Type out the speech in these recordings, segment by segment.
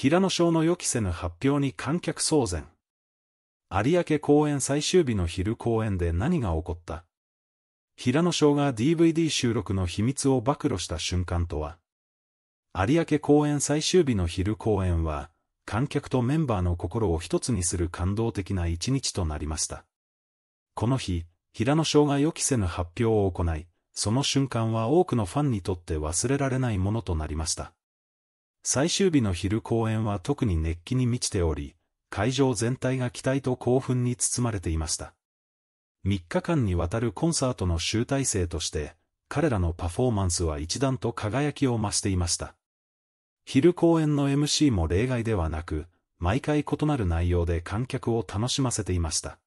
平野賞の予期せぬ発表に観客騒然。有明公演最終日の昼公演で何が起こった平野賞が DVD 収録の秘密を暴露した瞬間とは有明公演最終日の昼公演は、観客とメンバーの心を一つにする感動的な一日となりました。この日、平野翔が予期せぬ発表を行い、その瞬間は多くのファンにとって忘れられないものとなりました。最終日の昼公演は特に熱気に満ちており、会場全体が期待と興奮に包まれていました。3日間にわたるコンサートの集大成として、彼らのパフォーマンスは一段と輝きを増していました。昼公演の MC も例外ではなく、毎回異なる内容で観客を楽しませていました。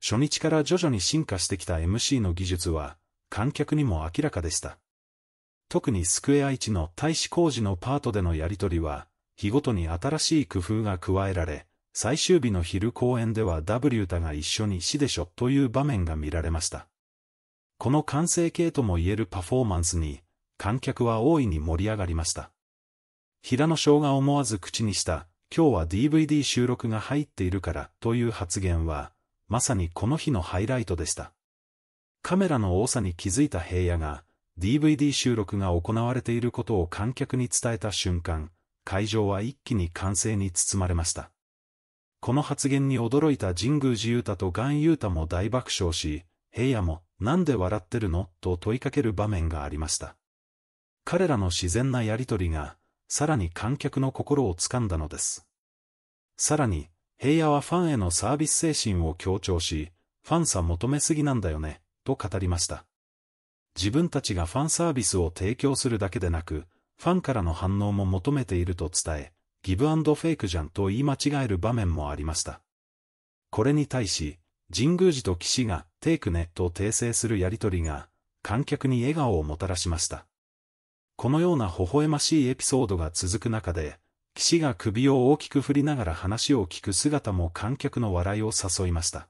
初日から徐々に進化してきた MC の技術は、観客にも明らかでした。特にスクエア1の大使工事のパートでのやりとりは、日ごとに新しい工夫が加えられ、最終日の昼公演では W タが一緒に死でしょという場面が見られました。この完成形とも言えるパフォーマンスに、観客は大いに盛り上がりました。平野翔が思わず口にした、今日は DVD 収録が入っているからという発言は、まさにこの日のハイライトでした。カメラの多さに気づいた平野が、DVD 収録が行われていることを観客に伝えた瞬間、会場は一気に歓声に包まれました。この発言に驚いた神宮寺勇太と岩勇太も大爆笑し、平野も、なんで笑ってるのと問いかける場面がありました。彼らの自然なやりとりが、さらに観客の心を掴んだのです。さらに、平野はファンへのサービス精神を強調し、ファンさ求めすぎなんだよね、と語りました。自分たちがファンサービスを提供するだけでなく、ファンからの反応も求めていると伝え、ギブアンドフェイクじゃんと言い間違える場面もありました。これに対し、神宮寺と岸がテイクネと訂正するやりとりが、観客に笑顔をもたらしました。このような微笑ましいエピソードが続く中で、岸が首を大きく振りながら話を聞く姿も観客の笑いを誘いました。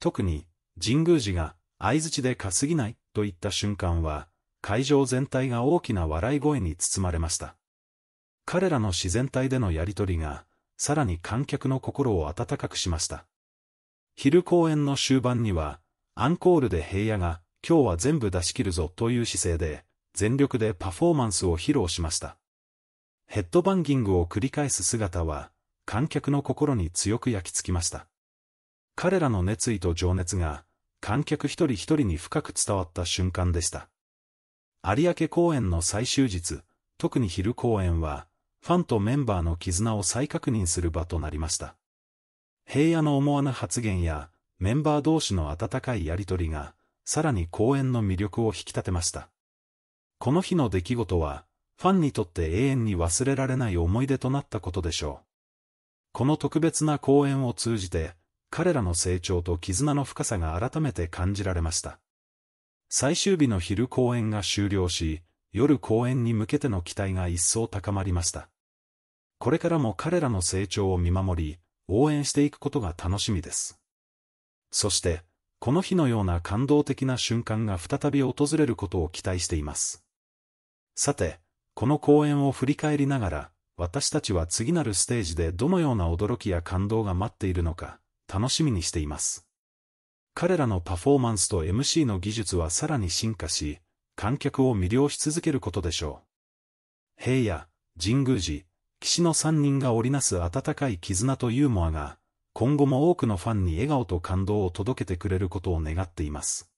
特に、神宮寺が、相槌で稼ぎないといった瞬間は、会場全体が大きな笑い声に包まれました。彼らの自然体でのやりとりが、さらに観客の心を温かくしました。昼公演の終盤には、アンコールで平野が、今日は全部出し切るぞという姿勢で、全力でパフォーマンスを披露しました。ヘッドバンギングを繰り返す姿は、観客の心に強く焼き付きました。彼らの熱意と情熱が、観客一人一人に深く伝わった瞬間でした。有明公演の最終日、特に昼公演は、ファンとメンバーの絆を再確認する場となりました。平野の思わぬ発言や、メンバー同士の温かいやりとりが、さらに公演の魅力を引き立てました。この日の出来事は、ファンにとって永遠に忘れられない思い出となったことでしょう。この特別な公演を通じて、彼らの成長と絆の深さが改めて感じられました。最終日の昼公演が終了し、夜公演に向けての期待が一層高まりました。これからも彼らの成長を見守り、応援していくことが楽しみです。そして、この日のような感動的な瞬間が再び訪れることを期待しています。さて、この公演を振り返りながら、私たちは次なるステージでどのような驚きや感動が待っているのか、楽しみにしています。彼らのパフォーマンスと MC の技術はさらに進化し、観客を魅了し続けることでしょう。平野、神宮寺、岸の3人が織りなす温かい絆とユーモアが、今後も多くのファンに笑顔と感動を届けてくれることを願っています。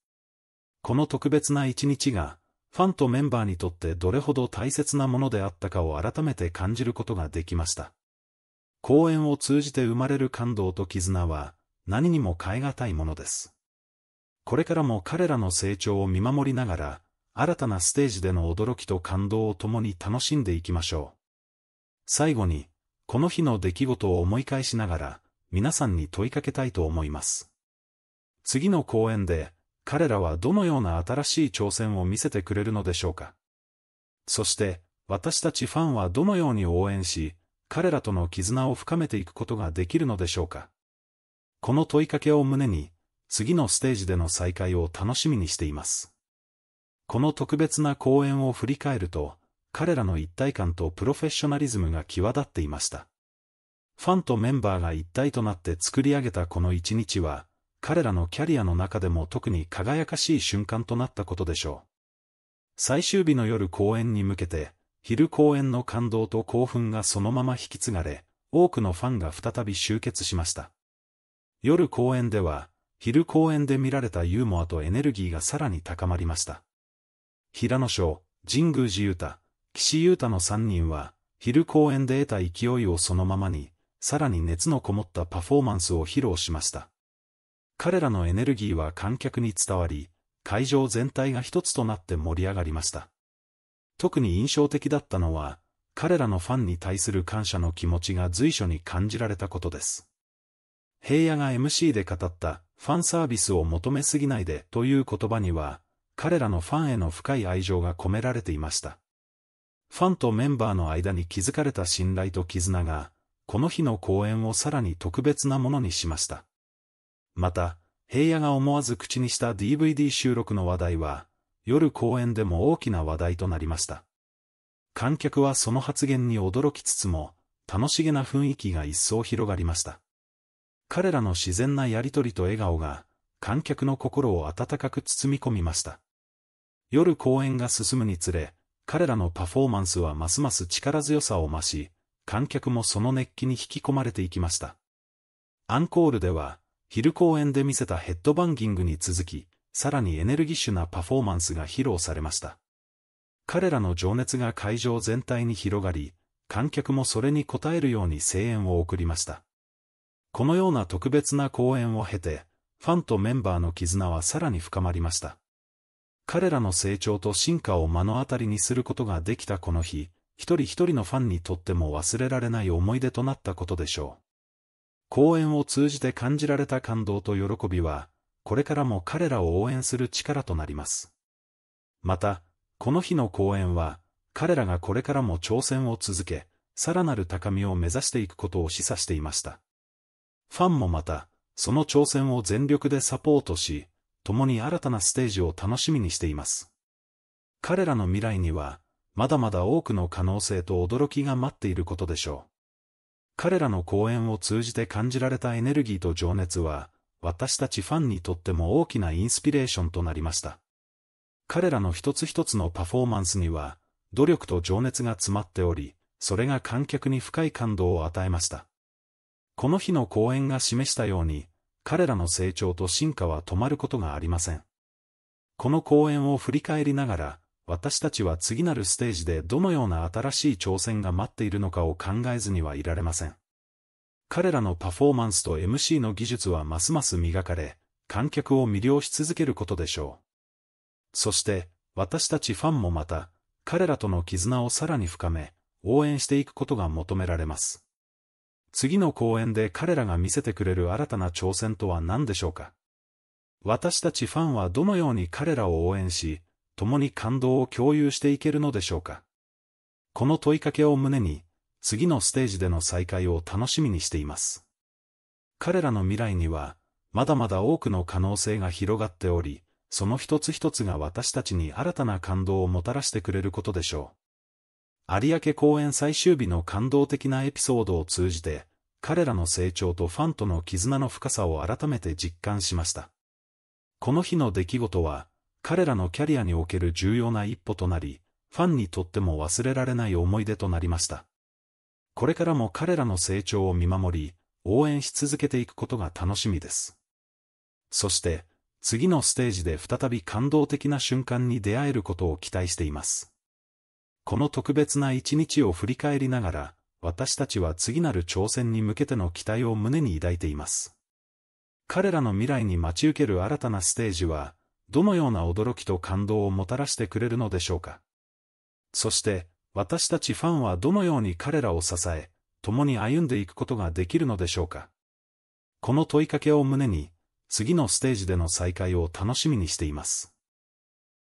この特別な一日が、ファンとメンバーにとってどれほど大切なものであったかを改めて感じることができました。公演を通じて生まれる感動と絆は、何にも代え難いものです。これからも彼らの成長を見守りながら、新たなステージでの驚きと感動を共に楽しんでいきましょう。最後に、この日の出来事を思い返しながら、皆さんに問いかけたいと思います。次の公演で、彼らはどのような新しい挑戦を見せてくれるのでしょうか。そして、私たちファンはどのように応援し、彼らとの絆を深めていくことができるのでしょうか。この問いかけを胸に、次のステージでの再会を楽しみにしています。この特別な講演を振り返ると、彼らの一体感とプロフェッショナリズムが際立っていました。ファンとメンバーが一体となって作り上げたこの一日は、彼らのキャリアの中でも特に輝かしい瞬間となったことでしょう。最終日の夜公演に向けて、昼公演の感動と興奮がそのまま引き継がれ、多くのファンが再び集結しました。夜公演では、昼公演で見られたユーモアとエネルギーがさらに高まりました。平野翔、神宮寺雄太、岸優太の3人は、昼公演で得た勢いをそのままに、さらに熱のこもったパフォーマンスを披露しました。彼らのエネルギーは観客に伝わり、会場全体が一つとなって盛り上がりました。特に印象的だったのは、彼らのファンに対する感謝の気持ちが随所に感じられたことです。平野が MC で語ったファンサービスを求めすぎないでという言葉には、彼らのファンへの深い愛情が込められていました。ファンとメンバーの間に築かれた信頼と絆が、この日の公演をさらに特別なものにしました。また、平野が思わず口にした DVD 収録の話題は、夜公演でも大きな話題となりました。観客はその発言に驚きつつも、楽しげな雰囲気が一層広がりました。彼らの自然なやりとりと笑顔が、観客の心を温かく包み込みました。夜公演が進むにつれ、彼らのパフォーマンスはますます力強さを増し、観客もその熱気に引き込まれていきました。アンコールでは、昼公演で見せたヘッドバンギングに続き、さらにエネルギッシュなパフォーマンスが披露されました。彼らの情熱が会場全体に広がり、観客もそれに応えるように声援を送りました。このような特別な公演を経て、ファンとメンバーの絆はさらに深まりました。彼らの成長と進化を目の当たりにすることができたこの日、一人一人のファンにとっても忘れられない思い出となったことでしょう。公演を通じて感じられた感動と喜びは、これからも彼らを応援する力となります。また、この日の講演は、彼らがこれからも挑戦を続け、さらなる高みを目指していくことを示唆していました。ファンもまた、その挑戦を全力でサポートし、共に新たなステージを楽しみにしています。彼らの未来には、まだまだ多くの可能性と驚きが待っていることでしょう。彼らの講演を通じて感じられたエネルギーと情熱は、私たちファンにとっても大きなインスピレーションとなりました。彼らの一つ一つのパフォーマンスには、努力と情熱が詰まっており、それが観客に深い感動を与えました。この日の公演が示したように、彼らの成長と進化は止まることがありません。この講演を振り返りながら、私たちは次なるステージでどのような新しい挑戦が待っているのかを考えずにはいられません。彼らのパフォーマンスと MC の技術はますます磨かれ、観客を魅了し続けることでしょう。そして、私たちファンもまた、彼らとの絆をさらに深め、応援していくことが求められます。次の公演で彼らが見せてくれる新たな挑戦とは何でしょうか私たちファンはどのように彼らを応援し、共に感動を共有していけるのでしょうかこの問いかけを胸に、次のステージでの再会を楽しみにしています。彼らの未来には、まだまだ多くの可能性が広がっており、その一つ一つが私たちに新たな感動をもたらしてくれることでしょう。有明公演最終日の感動的なエピソードを通じて、彼らの成長とファンとの絆の深さを改めて実感しました。この日の出来事は、彼らのキャリアにおける重要な一歩となり、ファンにとっても忘れられない思い出となりました。これからも彼らの成長を見守り、応援し続けていくことが楽しみです。そして、次のステージで再び感動的な瞬間に出会えることを期待しています。この特別な一日を振り返りながら、私たちは次なる挑戦に向けての期待を胸に抱いています。彼らの未来に待ち受ける新たなステージは、どのような驚きと感動をもたらしてくれるのでしょうか。そして、私たちファンはどのように彼らを支え、共に歩んでいくことができるのでしょうか。この問いかけを胸に、次のステージでの再会を楽しみにしています。